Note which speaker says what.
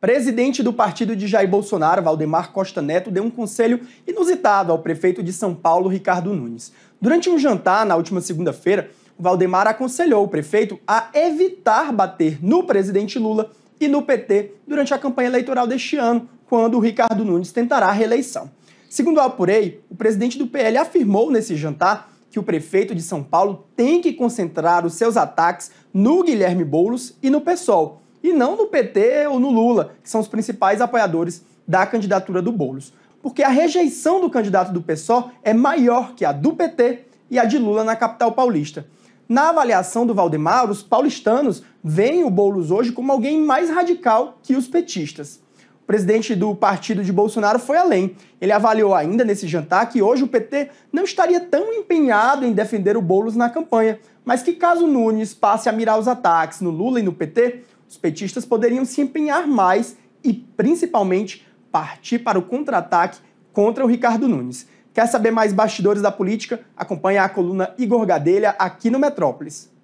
Speaker 1: Presidente do partido de Jair Bolsonaro, Valdemar Costa Neto, deu um conselho inusitado ao prefeito de São Paulo, Ricardo Nunes. Durante um jantar na última segunda-feira, Valdemar aconselhou o prefeito a evitar bater no presidente Lula e no PT durante a campanha eleitoral deste ano, quando o Ricardo Nunes tentará a reeleição. Segundo a Apurei, o presidente do PL afirmou nesse jantar que o prefeito de São Paulo tem que concentrar os seus ataques no Guilherme Boulos e no PSOL e não no PT ou no Lula, que são os principais apoiadores da candidatura do Boulos. Porque a rejeição do candidato do PSOL é maior que a do PT e a de Lula na capital paulista. Na avaliação do Valdemar, os paulistanos veem o Boulos hoje como alguém mais radical que os petistas presidente do partido de Bolsonaro foi além. Ele avaliou ainda nesse jantar que hoje o PT não estaria tão empenhado em defender o Boulos na campanha, mas que caso Nunes passe a mirar os ataques no Lula e no PT, os petistas poderiam se empenhar mais e, principalmente, partir para o contra-ataque contra o Ricardo Nunes. Quer saber mais bastidores da política? Acompanhe a coluna Igor Gadelha aqui no Metrópolis.